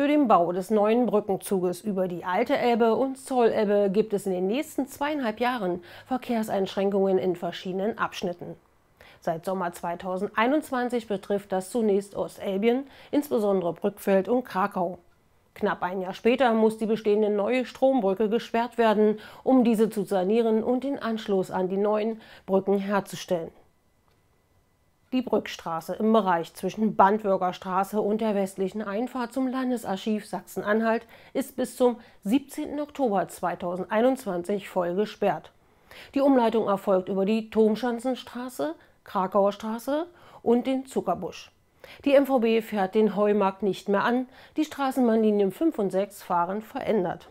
Für den Bau des neuen Brückenzuges über die Alte Elbe und Zollelbe gibt es in den nächsten zweieinhalb Jahren Verkehrseinschränkungen in verschiedenen Abschnitten. Seit Sommer 2021 betrifft das zunächst Ostelbien, insbesondere Brückfeld und Krakau. Knapp ein Jahr später muss die bestehende neue Strombrücke gesperrt werden, um diese zu sanieren und den Anschluss an die neuen Brücken herzustellen die Brückstraße im Bereich zwischen Bandwürgerstraße und der westlichen Einfahrt zum Landesarchiv Sachsen-Anhalt ist bis zum 17. Oktober 2021 voll gesperrt. Die Umleitung erfolgt über die Turmschanzenstraße, Krakauer Straße und den Zuckerbusch. Die MVB fährt den Heumarkt nicht mehr an, die Straßenbahnlinien 5 und 6 fahren verändert.